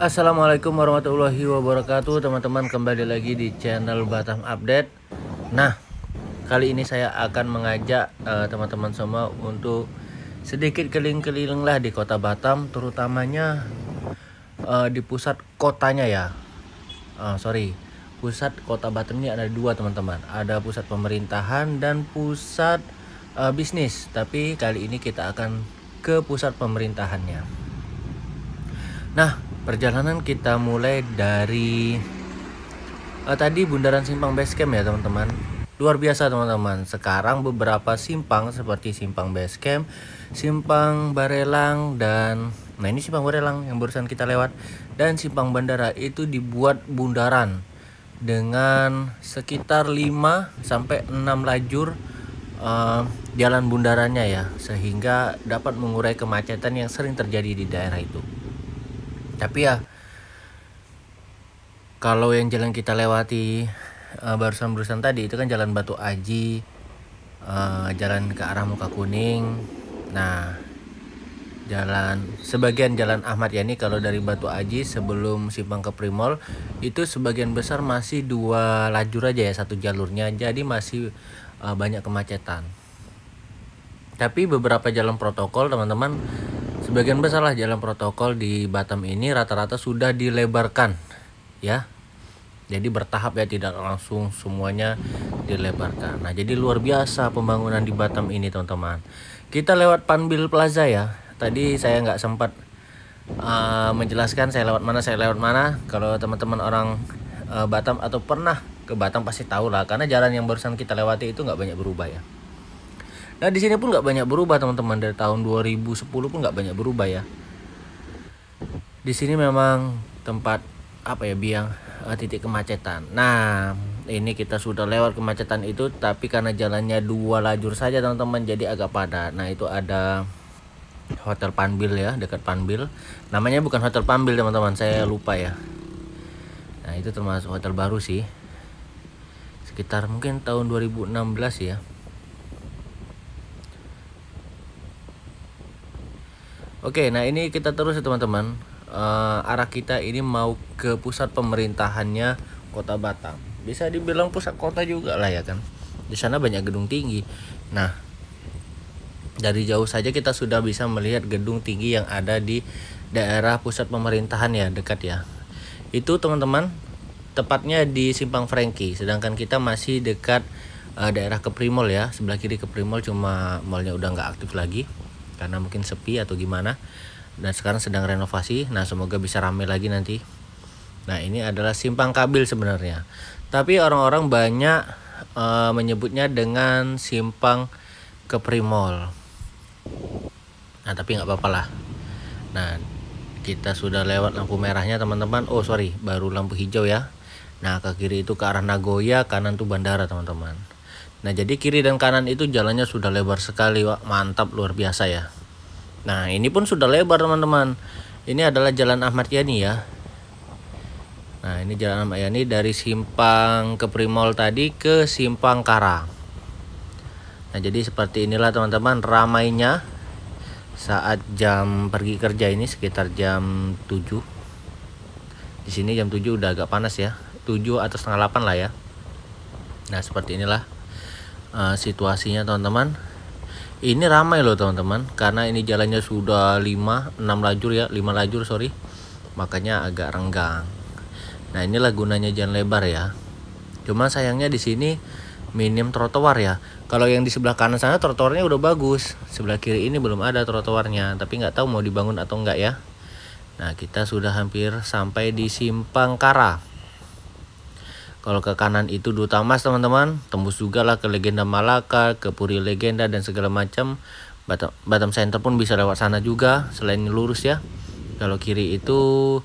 Assalamualaikum warahmatullahi wabarakatuh teman-teman kembali lagi di channel Batam Update Nah kali ini saya akan mengajak eh, teman-teman uh, semua untuk sedikit keliling-keliling lah di kota Batam terutamanya uh, di pusat kotanya ya uh, sorry pusat kota Batam ini ada dua teman-teman ada pusat pemerintahan dan pusat uh, bisnis tapi kali ini kita akan ke pusat pemerintahannya Nah perjalanan kita mulai dari uh, tadi bundaran simpang Camp ya teman-teman luar biasa teman-teman sekarang beberapa simpang seperti simpang Camp, simpang Barelang dan nah ini simpang Barelang yang barusan kita lewat dan simpang bandara itu dibuat bundaran dengan sekitar 5 sampai 6 lajur uh, jalan bundarannya ya sehingga dapat mengurai kemacetan yang sering terjadi di daerah itu tapi ya kalau yang jalan kita lewati uh, eh, barusan-barusan tadi itu kan jalan Batu Aji uh, jalan ke arah Muka Kuning nah jalan sebagian jalan Ahmad Yani kalau dari Batu Aji sebelum simpang ke Primol itu sebagian besar masih dua lajur aja ya satu jalurnya jadi masih uh, banyak kemacetan tapi beberapa jalan protokol teman-teman Sebagian besar lah jalan protokol di Batam ini rata-rata sudah dilebarkan ya. Jadi bertahap ya tidak langsung semuanya dilebarkan. Nah, jadi luar biasa pembangunan di Batam ini, teman-teman. Kita lewat Panbil Plaza ya. Tadi saya nggak sempat uh, menjelaskan saya lewat mana, saya lewat mana. Kalau teman-teman orang uh, Batam atau pernah ke Batam pasti tahu lah karena jalan yang barusan kita lewati itu nggak banyak berubah ya. Nah di sini pun nggak banyak berubah teman-teman dari tahun 2010 pun nggak banyak berubah ya. Di sini memang tempat apa ya biang eh, titik kemacetan. Nah ini kita sudah lewat kemacetan itu tapi karena jalannya dua lajur saja teman-teman jadi agak padat. Nah itu ada Hotel Panbil ya dekat Panbil. Namanya bukan Hotel Panbil teman-teman saya lupa ya. Nah itu termasuk hotel baru sih. Sekitar mungkin tahun 2016 ya Oke, nah ini kita terus ya teman-teman. Uh, arah kita ini mau ke pusat pemerintahannya Kota Batam. Bisa dibilang pusat kota juga lah ya kan. Di sana banyak gedung tinggi. Nah, dari jauh saja kita sudah bisa melihat gedung tinggi yang ada di daerah pusat pemerintahan ya, dekat ya. Itu teman-teman, tepatnya di Simpang Franky. Sedangkan kita masih dekat uh, daerah Keprimol ya. Sebelah kiri Keprimol cuma malnya udah nggak aktif lagi karena mungkin sepi atau gimana dan sekarang sedang renovasi nah semoga bisa ramai lagi nanti nah ini adalah simpang kabil sebenarnya tapi orang-orang banyak e, menyebutnya dengan simpang ke primol nah tapi nggak apa-apa lah nah kita sudah lewat lampu merahnya teman-teman oh sorry baru lampu hijau ya nah ke kiri itu ke arah Nagoya kanan tuh bandara teman-teman Nah jadi kiri dan kanan itu jalannya sudah lebar sekali Wak. Mantap luar biasa ya Nah ini pun sudah lebar teman-teman Ini adalah jalan Ahmad Yani ya Nah ini jalan Ahmad Yani dari simpang ke Primol tadi ke simpang Karang Nah jadi seperti inilah teman-teman ramainya saat jam pergi kerja ini sekitar jam 7 di sini jam 7 udah agak panas ya 7 atau setengah 8 lah ya nah seperti inilah uh, situasinya teman-teman ini ramai loh teman-teman karena ini jalannya sudah 5 6 lajur ya 5 lajur sorry makanya agak renggang nah inilah gunanya jalan lebar ya cuma sayangnya di sini minim trotoar ya kalau yang di sebelah kanan sana trotoarnya udah bagus sebelah kiri ini belum ada trotoarnya tapi nggak tahu mau dibangun atau enggak ya nah kita sudah hampir sampai di simpang kara kalau ke kanan itu Duta Emas teman-teman, tembus juga lah ke Legenda Malaka, ke Puri Legenda dan segala macam. Batam, Batam Center pun bisa lewat sana juga selain lurus ya. Kalau kiri itu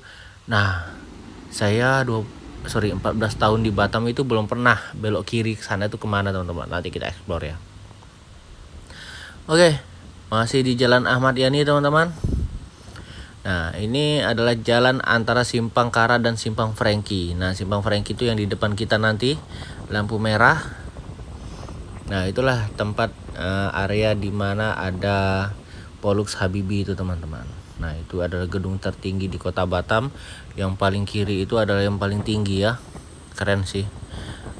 nah saya dua sorry 14 tahun di Batam itu belum pernah belok kiri ke sana itu kemana teman-teman nanti kita explore ya. Oke, masih di Jalan Ahmad Yani teman-teman. Nah, ini adalah jalan antara Simpang Kara dan Simpang Franky. Nah, Simpang Franky itu yang di depan kita nanti, lampu merah. Nah, itulah tempat uh, area di mana ada Polux Habibi itu, teman-teman. Nah, itu adalah gedung tertinggi di Kota Batam. Yang paling kiri itu adalah yang paling tinggi ya. Keren sih.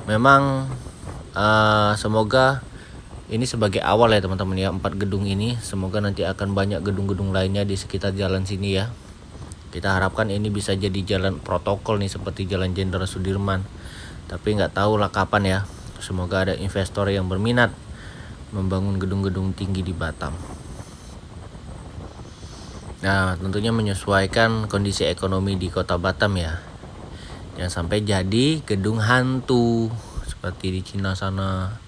Memang uh, semoga ini sebagai awal ya teman-teman ya empat gedung ini semoga nanti akan banyak gedung-gedung lainnya di sekitar jalan sini ya kita harapkan ini bisa jadi jalan protokol nih seperti jalan Jenderal Sudirman tapi nggak tahu lah kapan ya semoga ada investor yang berminat membangun gedung-gedung tinggi di Batam nah tentunya menyesuaikan kondisi ekonomi di kota Batam ya yang sampai jadi gedung hantu seperti di Cina sana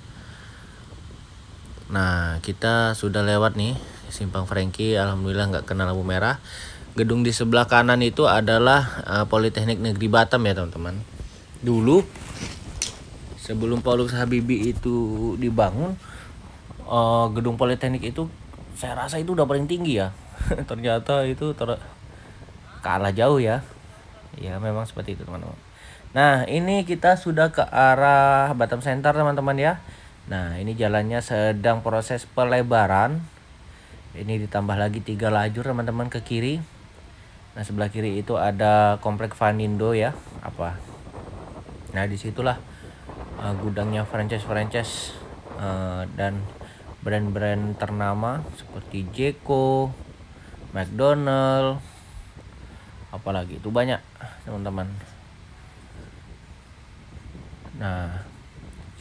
Nah, kita sudah lewat nih simpang Franky, alhamdulillah nggak kena lampu merah. Gedung di sebelah kanan itu adalah uh, Politeknik Negeri Batam ya, teman-teman. Dulu sebelum Paulus Habibi itu dibangun, uh, gedung Politeknik itu saya rasa itu udah paling tinggi ya. Ternyata itu ter kalah jauh ya. Ya, memang seperti itu, teman-teman. Nah, ini kita sudah ke arah Batam Center, teman-teman ya. Nah ini jalannya sedang proses pelebaran Ini ditambah lagi tiga lajur teman-teman ke kiri Nah sebelah kiri itu ada komplek Vanindo ya apa Nah disitulah uh, gudangnya franchise-franchise uh, dan brand-brand ternama seperti Jeko, McDonald, apalagi itu banyak teman-teman. Nah,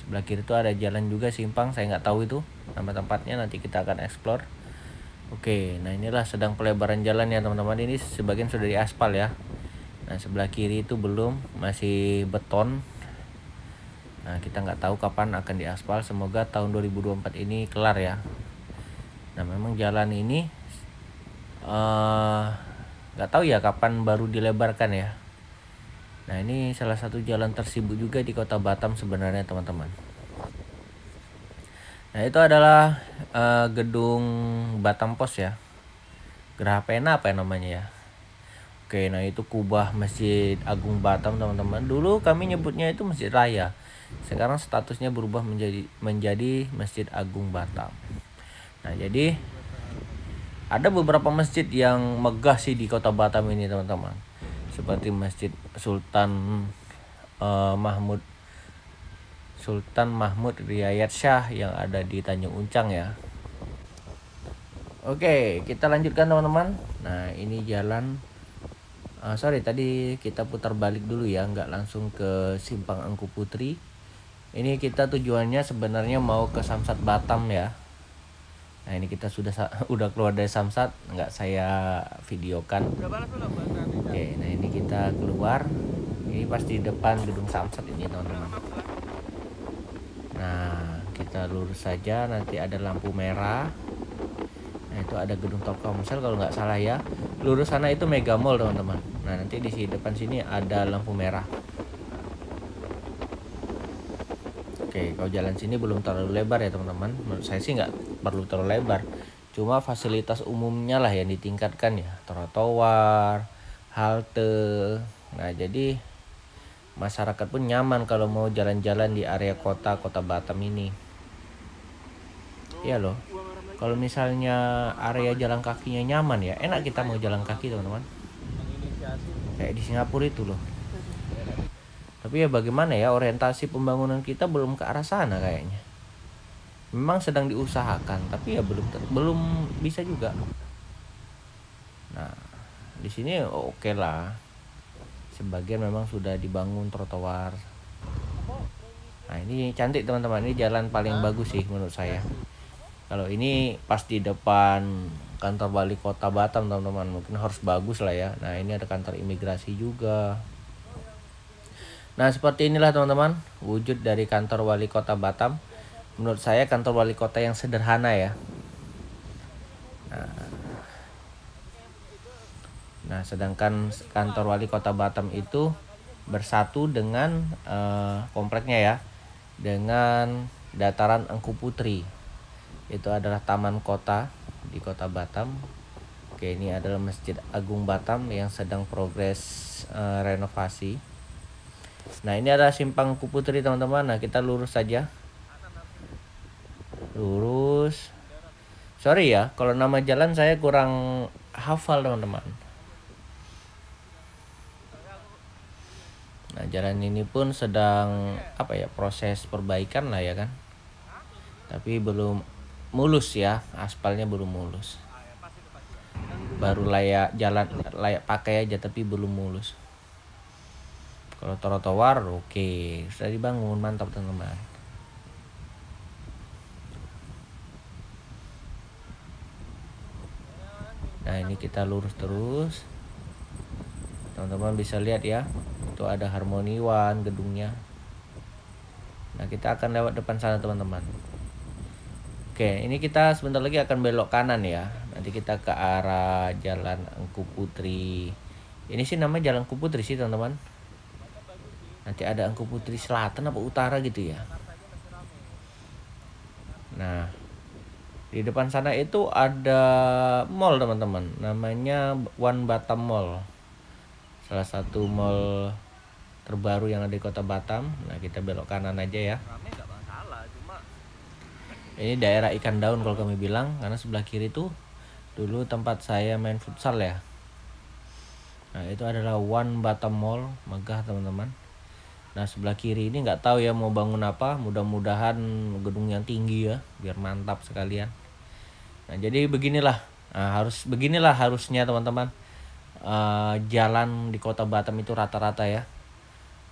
sebelah kiri itu ada jalan juga simpang saya nggak tahu itu nama tempatnya nanti kita akan explore oke nah inilah sedang pelebaran jalan ya teman-teman ini sebagian sudah di aspal ya nah sebelah kiri itu belum masih beton nah kita nggak tahu kapan akan di aspal semoga tahun 2024 ini kelar ya nah memang jalan ini eh, nggak uh, tahu ya kapan baru dilebarkan ya Nah ini salah satu jalan tersibuk juga di kota Batam sebenarnya teman-teman. Nah itu adalah uh, gedung Batam Pos ya. Geraha Pena apa ya namanya ya. Oke nah itu kubah Masjid Agung Batam teman-teman. Dulu kami nyebutnya itu Masjid Raya. Sekarang statusnya berubah menjadi menjadi Masjid Agung Batam. Nah jadi ada beberapa masjid yang megah sih di kota Batam ini teman-teman seperti Masjid Sultan uh, Mahmud Sultan Mahmud Riayat Syah yang ada di Tanjung Uncang ya. Oke, kita lanjutkan teman-teman. Nah, ini jalan uh, sorry tadi kita putar balik dulu ya, nggak langsung ke Simpang Angku Putri. Ini kita tujuannya sebenarnya mau ke Samsat Batam ya. Nah, ini kita sudah udah keluar dari Samsat, nggak saya videokan. Oke, nah ini kita keluar ini pasti di depan gedung samsat ini teman-teman nah kita lurus saja nanti ada lampu merah nah itu ada gedung Telkomsel kalau nggak salah ya lurus sana itu Mega Mall teman-teman nah nanti di depan sini ada lampu merah Oke, kalau jalan sini belum terlalu lebar ya teman-teman. Menurut saya sih nggak perlu terlalu lebar. Cuma fasilitas umumnya lah yang ditingkatkan ya, trotoar, halte. Nah, jadi masyarakat pun nyaman kalau mau jalan-jalan di area kota kota Batam ini. Iya loh. Kalau misalnya area jalan kakinya nyaman ya, enak kita mau jalan kaki teman-teman. Kayak di Singapura itu loh. Tapi ya bagaimana ya orientasi pembangunan kita belum ke arah sana kayaknya. Memang sedang diusahakan, tapi ya belum belum bisa juga. Nah, di sini oke okay lah sebagian memang sudah dibangun trotoar nah ini cantik teman-teman ini jalan paling bagus sih menurut saya kalau ini pas di depan kantor wali kota Batam teman-teman mungkin harus bagus lah ya nah ini ada kantor imigrasi juga nah seperti inilah teman-teman wujud dari kantor wali kota Batam menurut saya kantor wali kota yang sederhana ya nah, Nah, sedangkan kantor wali kota Batam itu bersatu dengan uh, kompleknya ya, dengan dataran Engku Putri. Itu adalah taman kota di kota Batam. Oke, ini adalah Masjid Agung Batam yang sedang progres uh, renovasi. Nah, ini adalah simpang Engku Putri, teman-teman. Nah, kita lurus saja. Lurus. Sorry ya, kalau nama jalan saya kurang hafal, teman-teman Nah, jalan ini pun sedang apa ya proses perbaikan lah ya kan. Tapi belum mulus ya, aspalnya belum mulus. Baru layak jalan layak pakai aja tapi belum mulus. Kalau trotoar oke, okay. sudah dibangun mantap teman-teman. Nah, ini kita lurus terus. Teman-teman bisa lihat ya itu ada harmoniwan gedungnya nah kita akan lewat depan sana teman-teman oke ini kita sebentar lagi akan belok kanan ya nanti kita ke arah jalan Engku Putri ini sih namanya jalan Engku Putri sih teman-teman nanti ada Engku Putri Selatan apa Utara gitu ya nah di depan sana itu ada mall teman-teman namanya One Batam Mall salah satu mall terbaru yang ada di kota Batam. Nah kita belok kanan aja ya. Ini daerah ikan daun kalau kami bilang karena sebelah kiri tuh dulu tempat saya main futsal ya. Nah itu adalah One Batam Mall, megah teman-teman. Nah sebelah kiri ini nggak tahu ya mau bangun apa, mudah-mudahan gedung yang tinggi ya, biar mantap sekalian. Nah jadi beginilah, nah, harus beginilah harusnya teman-teman. Uh, jalan di kota Batam itu rata-rata ya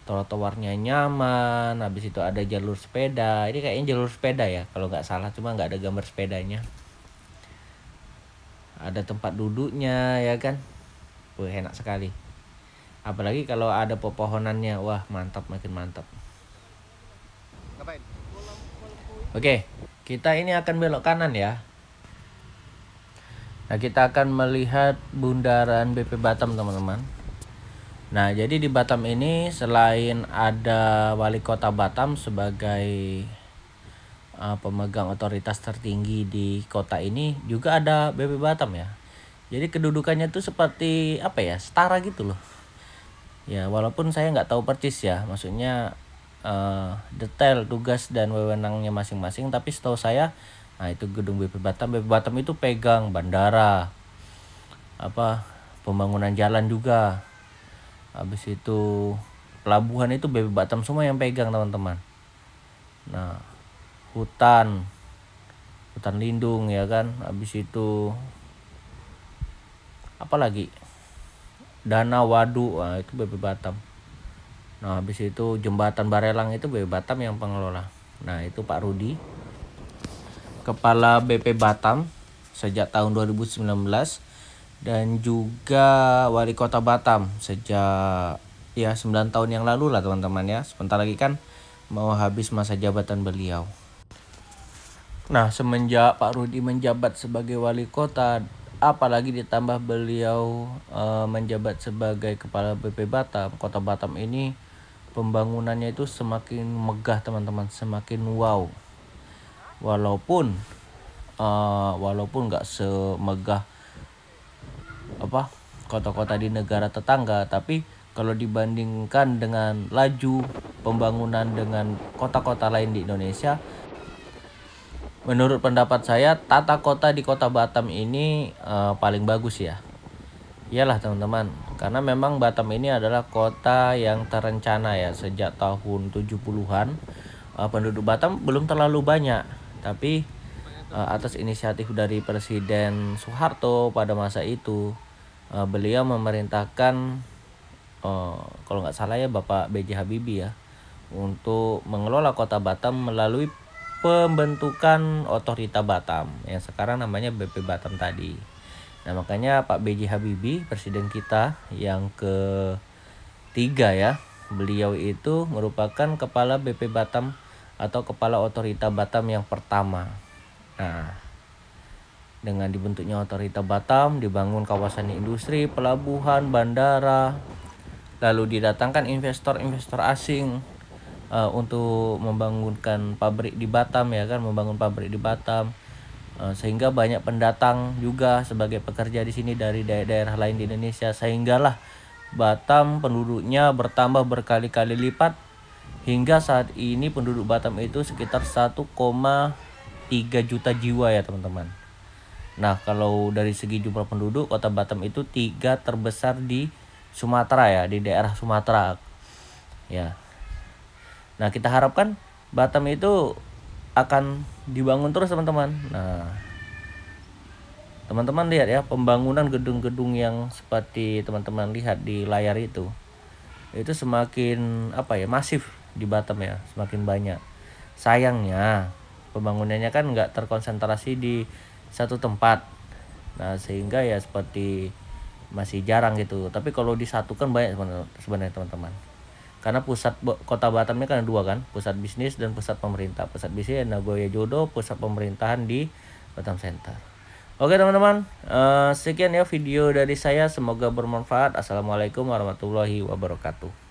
trotoarnya nyaman habis itu ada jalur sepeda ini kayaknya jalur sepeda ya kalau nggak salah cuma nggak ada gambar sepedanya ada tempat duduknya ya kan Wah enak sekali apalagi kalau ada pepohonannya wah mantap makin mantap Oke, kita ini akan belok kanan ya. Nah, kita akan melihat bundaran BP Batam, teman-teman. Nah, jadi di Batam ini selain ada wali kota Batam sebagai uh, pemegang otoritas tertinggi di kota ini, juga ada BP Batam ya. Jadi kedudukannya tuh seperti apa ya, setara gitu loh. Ya, walaupun saya nggak tahu persis ya, maksudnya uh, detail tugas dan wewenangnya masing-masing, tapi setahu saya, nah itu gedung BP Batam, BP Batam itu pegang bandara, apa pembangunan jalan juga habis itu pelabuhan itu BP Batam semua yang pegang teman-teman nah hutan hutan lindung ya kan habis itu apalagi Danau Wadu nah, itu BP Batam nah habis itu jembatan Barelang itu BP Batam yang pengelola nah itu Pak Rudi Kepala BP Batam sejak tahun 2019 dan juga wali kota Batam sejak ya 9 tahun yang lalu lah teman-teman ya. Sebentar lagi kan mau habis masa jabatan beliau. Nah, semenjak Pak Rudi menjabat sebagai wali kota, apalagi ditambah beliau e, menjabat sebagai kepala BP Batam, Kota Batam ini pembangunannya itu semakin megah, teman-teman, semakin wow. Walaupun e, walaupun nggak semegah apa kota-kota di negara tetangga tapi kalau dibandingkan dengan laju pembangunan dengan kota-kota lain di Indonesia menurut pendapat saya tata kota di kota Batam ini uh, paling bagus ya iyalah teman-teman karena memang Batam ini adalah kota yang terencana ya sejak tahun 70-an uh, eh, penduduk Batam belum terlalu banyak tapi uh, atas inisiatif dari Presiden Soeharto pada masa itu uh, beliau memerintahkan uh, kalau nggak salah ya Bapak B.J. Habibie ya untuk mengelola kota Batam melalui pembentukan otorita Batam yang sekarang namanya BP Batam tadi. Nah makanya Pak B.J. Habibie presiden kita yang ke tiga ya beliau itu merupakan kepala BP Batam atau kepala otorita Batam yang pertama. Nah dengan dibentuknya otorita Batam, dibangun kawasan industri, pelabuhan, bandara, lalu didatangkan investor-investor asing uh, untuk membangunkan pabrik di Batam ya kan, membangun pabrik di Batam uh, sehingga banyak pendatang juga sebagai pekerja di sini dari daerah-daerah lain di Indonesia sehinggalah Batam penduduknya bertambah berkali-kali lipat hingga saat ini penduduk Batam itu sekitar 1,3 juta jiwa ya teman-teman. Nah, kalau dari segi jumlah penduduk, kota Batam itu tiga terbesar di Sumatera ya, di daerah Sumatera. Ya. Nah, kita harapkan Batam itu akan dibangun terus, teman-teman. Nah, teman-teman lihat ya, pembangunan gedung-gedung yang seperti teman-teman lihat di layar itu. Itu semakin apa ya, masif di Batam ya, semakin banyak. Sayangnya, pembangunannya kan nggak terkonsentrasi di satu tempat nah sehingga ya seperti masih jarang gitu tapi kalau disatukan banyak sebenarnya teman-teman karena pusat kota Batam ini kan dua kan pusat bisnis dan pusat pemerintah pusat bisnis Nagoya Jodo pusat pemerintahan di Batam Center oke teman-teman eh, sekian ya video dari saya semoga bermanfaat assalamualaikum warahmatullahi wabarakatuh